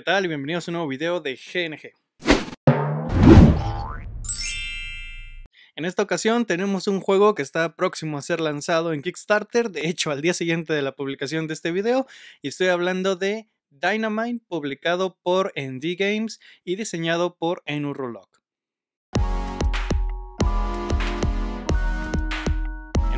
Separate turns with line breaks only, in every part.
¿Qué tal? Y bienvenidos a un nuevo video de GNG. En esta ocasión tenemos un juego que está próximo a ser lanzado en Kickstarter, de hecho al día siguiente de la publicación de este video, y estoy hablando de Dynamite, publicado por ND Games y diseñado por Enu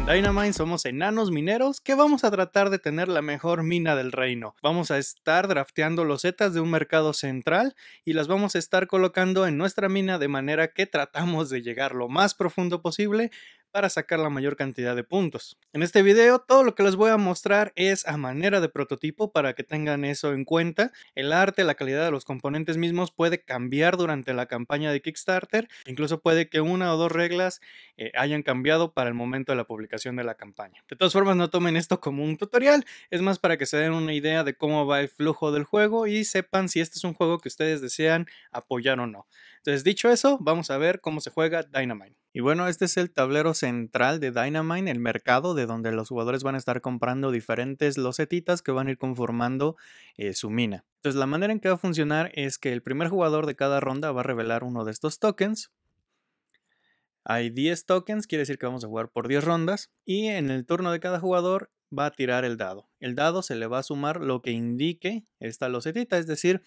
En Dynamine somos enanos mineros que vamos a tratar de tener la mejor mina del reino. Vamos a estar drafteando losetas de un mercado central y las vamos a estar colocando en nuestra mina de manera que tratamos de llegar lo más profundo posible para sacar la mayor cantidad de puntos. En este video todo lo que les voy a mostrar es a manera de prototipo para que tengan eso en cuenta. El arte, la calidad de los componentes mismos puede cambiar durante la campaña de Kickstarter, incluso puede que una o dos reglas eh, hayan cambiado para el momento de la publicación de la campaña. De todas formas no tomen esto como un tutorial, es más para que se den una idea de cómo va el flujo del juego y sepan si este es un juego que ustedes desean apoyar o no. Entonces, dicho eso, vamos a ver cómo se juega Dynamite. Y bueno, este es el tablero central de Dynamite, el mercado de donde los jugadores van a estar comprando diferentes losetitas que van a ir conformando eh, su mina. Entonces la manera en que va a funcionar es que el primer jugador de cada ronda va a revelar uno de estos tokens. Hay 10 tokens, quiere decir que vamos a jugar por 10 rondas. Y en el turno de cada jugador va a tirar el dado. El dado se le va a sumar lo que indique esta losetita, es decir,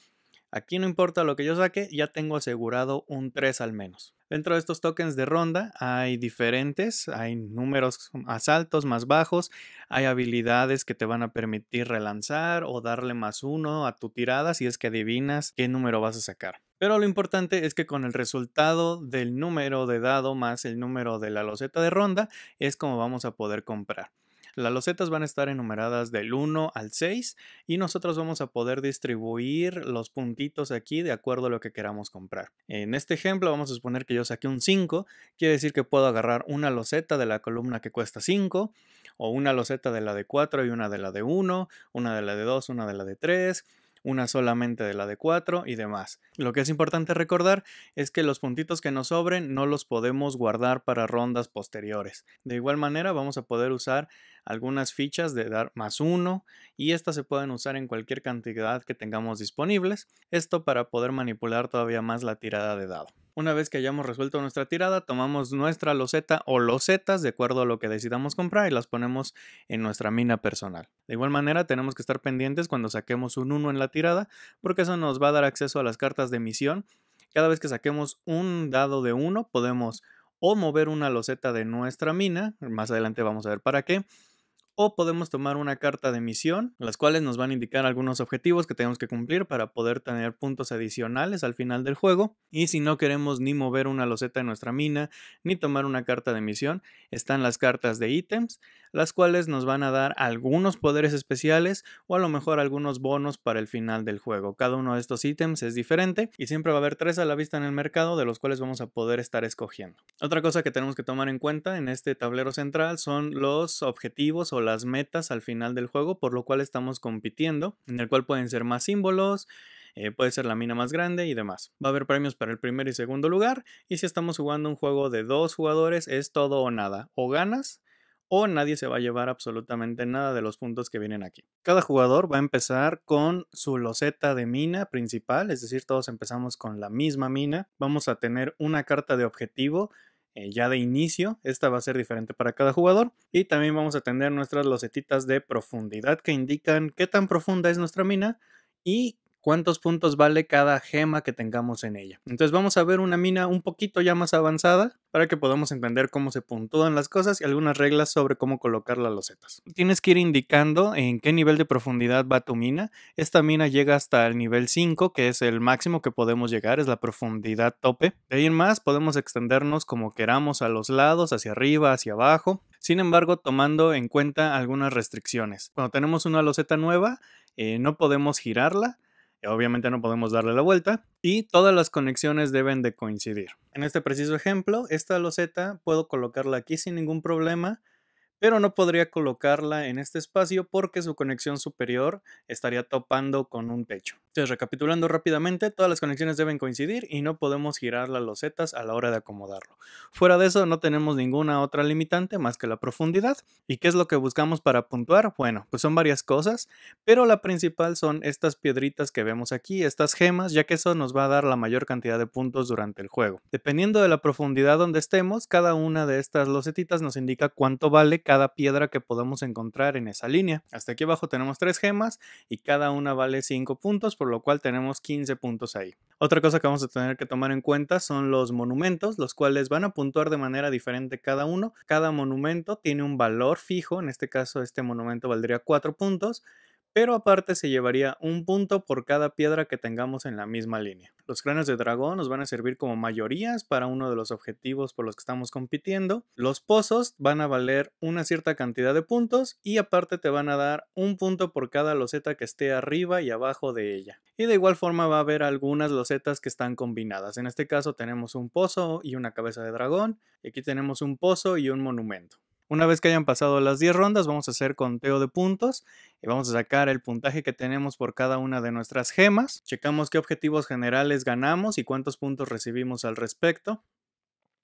Aquí no importa lo que yo saque, ya tengo asegurado un 3 al menos. Dentro de estos tokens de ronda hay diferentes, hay números más altos, más bajos, hay habilidades que te van a permitir relanzar o darle más uno a tu tirada si es que adivinas qué número vas a sacar. Pero lo importante es que con el resultado del número de dado más el número de la loseta de ronda es como vamos a poder comprar. Las losetas van a estar enumeradas del 1 al 6 y nosotros vamos a poder distribuir los puntitos aquí de acuerdo a lo que queramos comprar. En este ejemplo vamos a suponer que yo saqué un 5, quiere decir que puedo agarrar una loseta de la columna que cuesta 5 o una loseta de la de 4 y una de la de 1, una de la de 2, una de la de 3 una solamente de la de 4 y demás. Lo que es importante recordar es que los puntitos que nos sobren no los podemos guardar para rondas posteriores. De igual manera vamos a poder usar algunas fichas de dar más uno y estas se pueden usar en cualquier cantidad que tengamos disponibles, esto para poder manipular todavía más la tirada de dado. Una vez que hayamos resuelto nuestra tirada, tomamos nuestra loseta o losetas de acuerdo a lo que decidamos comprar y las ponemos en nuestra mina personal. De igual manera, tenemos que estar pendientes cuando saquemos un 1 en la tirada, porque eso nos va a dar acceso a las cartas de misión. Cada vez que saquemos un dado de 1, podemos o mover una loseta de nuestra mina, más adelante vamos a ver para qué, o podemos tomar una carta de misión, las cuales nos van a indicar algunos objetivos que tenemos que cumplir para poder tener puntos adicionales al final del juego. Y si no queremos ni mover una loseta en nuestra mina, ni tomar una carta de misión, están las cartas de ítems, las cuales nos van a dar algunos poderes especiales o a lo mejor algunos bonos para el final del juego. Cada uno de estos ítems es diferente y siempre va a haber tres a la vista en el mercado de los cuales vamos a poder estar escogiendo. Otra cosa que tenemos que tomar en cuenta en este tablero central son los objetivos o las metas al final del juego, por lo cual estamos compitiendo, en el cual pueden ser más símbolos, eh, puede ser la mina más grande y demás. Va a haber premios para el primer y segundo lugar, y si estamos jugando un juego de dos jugadores es todo o nada, o ganas o nadie se va a llevar absolutamente nada de los puntos que vienen aquí. Cada jugador va a empezar con su loseta de mina principal, es decir, todos empezamos con la misma mina. Vamos a tener una carta de objetivo eh, ya de inicio. Esta va a ser diferente para cada jugador. Y también vamos a tener nuestras losetitas de profundidad que indican qué tan profunda es nuestra mina y cuántos puntos vale cada gema que tengamos en ella. Entonces vamos a ver una mina un poquito ya más avanzada para que podamos entender cómo se puntúan las cosas y algunas reglas sobre cómo colocar las losetas. Tienes que ir indicando en qué nivel de profundidad va tu mina. Esta mina llega hasta el nivel 5, que es el máximo que podemos llegar, es la profundidad tope. De ahí en más podemos extendernos como queramos a los lados, hacia arriba, hacia abajo. Sin embargo, tomando en cuenta algunas restricciones. Cuando tenemos una loseta nueva, eh, no podemos girarla eh, obviamente no podemos darle la vuelta y todas las conexiones deben de coincidir. En este preciso ejemplo, esta loseta puedo colocarla aquí sin ningún problema pero no podría colocarla en este espacio porque su conexión superior estaría topando con un techo. Entonces, recapitulando rápidamente, todas las conexiones deben coincidir y no podemos girar las losetas a la hora de acomodarlo. Fuera de eso, no tenemos ninguna otra limitante más que la profundidad. ¿Y qué es lo que buscamos para puntuar? Bueno, pues son varias cosas, pero la principal son estas piedritas que vemos aquí, estas gemas, ya que eso nos va a dar la mayor cantidad de puntos durante el juego. Dependiendo de la profundidad donde estemos, cada una de estas losetitas nos indica cuánto vale cada piedra que podamos encontrar en esa línea. Hasta aquí abajo tenemos tres gemas y cada una vale 5 puntos, por lo cual tenemos 15 puntos ahí. Otra cosa que vamos a tener que tomar en cuenta son los monumentos, los cuales van a puntuar de manera diferente cada uno. Cada monumento tiene un valor fijo, en este caso este monumento valdría 4 puntos pero aparte se llevaría un punto por cada piedra que tengamos en la misma línea. Los cráneos de dragón nos van a servir como mayorías para uno de los objetivos por los que estamos compitiendo. Los pozos van a valer una cierta cantidad de puntos y aparte te van a dar un punto por cada loseta que esté arriba y abajo de ella. Y de igual forma va a haber algunas losetas que están combinadas. En este caso tenemos un pozo y una cabeza de dragón. Y aquí tenemos un pozo y un monumento. Una vez que hayan pasado las 10 rondas, vamos a hacer conteo de puntos y vamos a sacar el puntaje que tenemos por cada una de nuestras gemas. Checamos qué objetivos generales ganamos y cuántos puntos recibimos al respecto.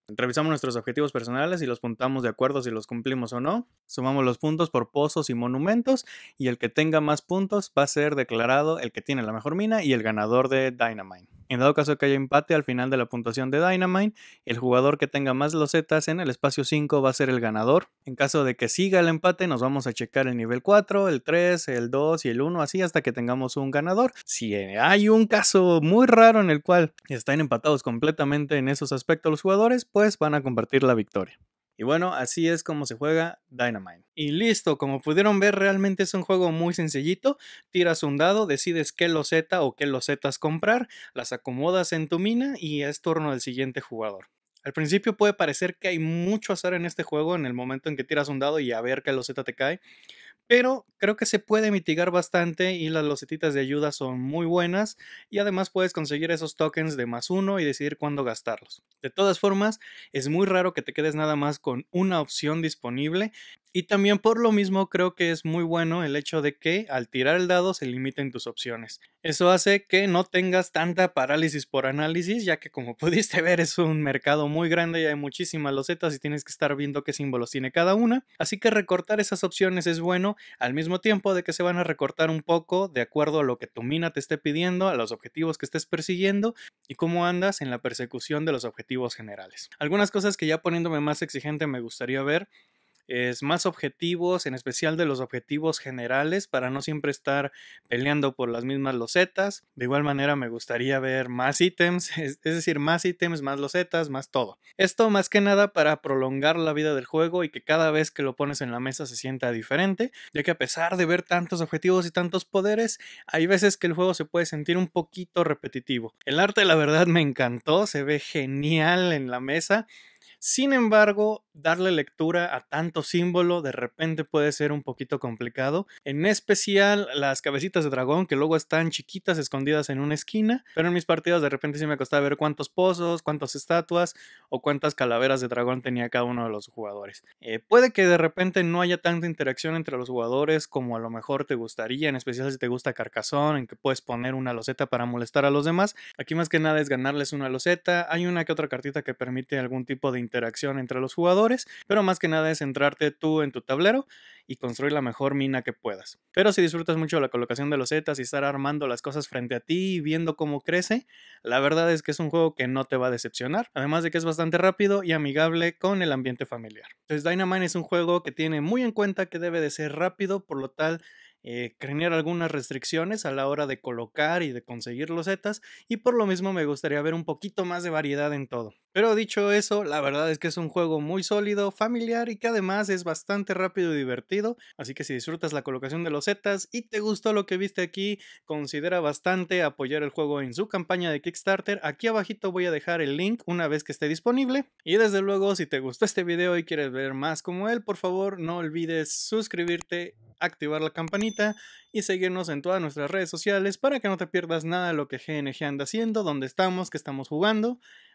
Revisamos nuestros objetivos personales y los puntamos de acuerdo si los cumplimos o no. Sumamos los puntos por pozos y monumentos y el que tenga más puntos va a ser declarado el que tiene la mejor mina y el ganador de Dynamite. En dado caso que haya empate al final de la puntuación de Dynamite, el jugador que tenga más losetas en el espacio 5 va a ser el ganador. En caso de que siga el empate, nos vamos a checar el nivel 4, el 3, el 2 y el 1, así hasta que tengamos un ganador. Si eh, hay un caso muy raro en el cual están empatados completamente en esos aspectos los jugadores, pues van a compartir la victoria. Y bueno, así es como se juega Dynamite. Y listo, como pudieron ver, realmente es un juego muy sencillito. Tiras un dado, decides qué loseta o qué losetas comprar, las acomodas en tu mina y es turno del siguiente jugador. Al principio puede parecer que hay mucho azar en este juego en el momento en que tiras un dado y a ver qué loseta te cae, pero creo que se puede mitigar bastante y las losetitas de ayuda son muy buenas y además puedes conseguir esos tokens de más uno y decidir cuándo gastarlos. De todas formas, es muy raro que te quedes nada más con una opción disponible y también por lo mismo creo que es muy bueno el hecho de que al tirar el dado se limiten tus opciones. Eso hace que no tengas tanta parálisis por análisis, ya que como pudiste ver es un mercado muy grande y hay muchísimas losetas y tienes que estar viendo qué símbolos tiene cada una. Así que recortar esas opciones es bueno, al mismo tiempo de que se van a recortar un poco de acuerdo a lo que tu mina te esté pidiendo, a los objetivos que estés persiguiendo y cómo andas en la persecución de los objetivos generales. Algunas cosas que ya poniéndome más exigente me gustaría ver es más objetivos, en especial de los objetivos generales, para no siempre estar peleando por las mismas losetas. De igual manera me gustaría ver más ítems, es, decir, más ítems, más losetas, más todo. Esto más que nada para prolongar la vida del juego y que cada vez que lo pones en la mesa se sienta diferente, ya que a pesar de ver tantos objetivos y tantos poderes, hay veces que el juego se puede sentir un poquito repetitivo. El arte la verdad me encantó, se ve genial en la mesa. Sin embargo, darle lectura a tanto símbolo de repente puede ser un poquito complicado, en especial las cabecitas de dragón que luego están chiquitas escondidas en una esquina, pero en mis partidas de repente sí me costaba ver cuántos pozos, cuántas estatuas o cuántas calaveras de dragón tenía cada uno de los jugadores. Eh, puede que de repente no haya tanta interacción entre los jugadores como a lo mejor te gustaría, en especial si te gusta Carcasón, en que puedes poner una loseta para molestar a los demás. Aquí más que nada es ganarles una loseta, hay una que otra cartita que permite algún tipo de de interacción entre los jugadores, pero más que nada es centrarte tú en tu tablero y construir la mejor mina que puedas. Pero si disfrutas mucho la colocación de los zetas y estar armando las cosas frente a ti y viendo cómo crece, la verdad es que es un juego que no te va a decepcionar, además de que es bastante rápido y amigable con el ambiente familiar. Entonces Dynamine es un juego que tiene muy en cuenta que debe de ser rápido, por lo tal eh, crear algunas restricciones a la hora de colocar y de conseguir los zetas y por lo mismo me gustaría ver un poquito más de variedad en todo. Pero dicho eso, la verdad es que es un juego muy sólido, familiar y que además es bastante rápido y divertido, así que si disfrutas la colocación de los Zetas y te gustó lo que viste aquí, considera bastante apoyar el juego en su campaña de Kickstarter. Aquí abajito voy a dejar el link una vez que esté disponible. Y desde luego, si te gustó este video y quieres ver más como él, por favor no olvides suscribirte activar la campanita y seguirnos en todas nuestras redes sociales para que no te pierdas nada de lo que GNG anda haciendo, dónde estamos, qué estamos jugando